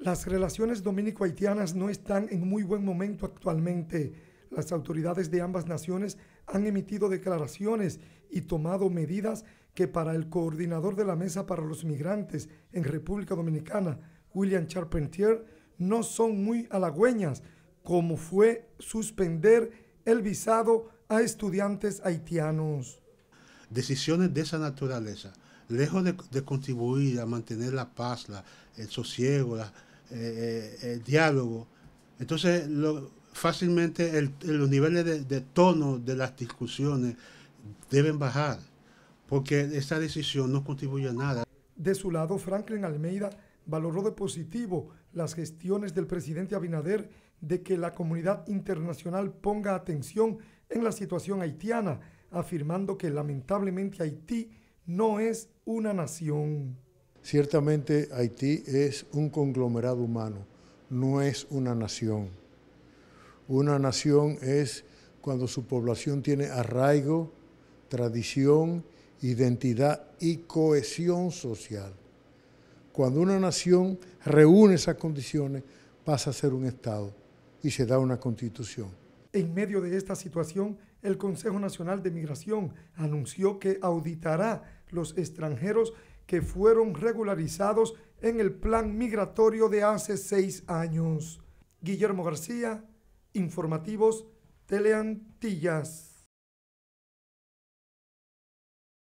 Las relaciones dominico-haitianas no están en muy buen momento actualmente. Las autoridades de ambas naciones han emitido declaraciones y tomado medidas que para el coordinador de la Mesa para los Migrantes en República Dominicana, William Charpentier, no son muy halagüeñas, como fue suspender el visado a estudiantes haitianos. Decisiones de esa naturaleza, lejos de, contribuir a mantener la paz, el sosiego, la, el eh, eh, diálogo. Entonces, lo, fácilmente el, los niveles de, tono de las discusiones deben bajar, porque esta decisión no contribuye a nada. De su lado, Franklin Almeida valoró de positivo las gestiones del presidente Abinader de que la comunidad internacional ponga atención en la situación haitiana, afirmando que lamentablemente Haití no es una nación. Ciertamente Haití es un conglomerado humano, no es una nación. Una nación es cuando su población tiene arraigo, tradición, identidad y cohesión social. Cuando una nación reúne esas condiciones, pasa a ser un Estado y se da una constitución. En medio de esta situación, el Consejo Nacional de Migración anunció que auditará los extranjeros que fueron regularizados en el plan migratorio de hace seis años. Guillermo García, Informativos Teleantillas.